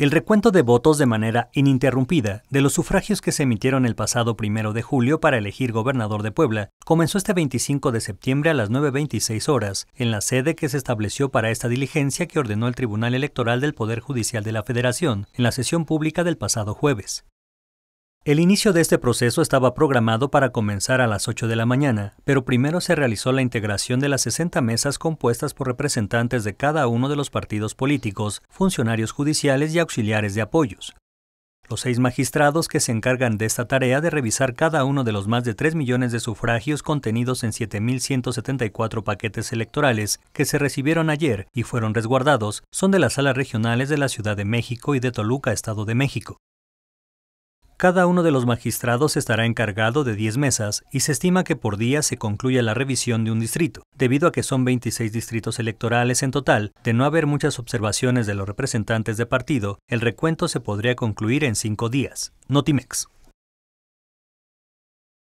El recuento de votos de manera ininterrumpida de los sufragios que se emitieron el pasado primero de julio para elegir gobernador de Puebla comenzó este 25 de septiembre a las 9.26 horas en la sede que se estableció para esta diligencia que ordenó el Tribunal Electoral del Poder Judicial de la Federación en la sesión pública del pasado jueves. El inicio de este proceso estaba programado para comenzar a las 8 de la mañana, pero primero se realizó la integración de las 60 mesas compuestas por representantes de cada uno de los partidos políticos, funcionarios judiciales y auxiliares de apoyos. Los seis magistrados que se encargan de esta tarea de revisar cada uno de los más de 3 millones de sufragios contenidos en 7.174 paquetes electorales que se recibieron ayer y fueron resguardados son de las salas regionales de la Ciudad de México y de Toluca, Estado de México. Cada uno de los magistrados estará encargado de 10 mesas y se estima que por día se concluya la revisión de un distrito, debido a que son 26 distritos electorales en total. De no haber muchas observaciones de los representantes de partido, el recuento se podría concluir en 5 días. Notimex.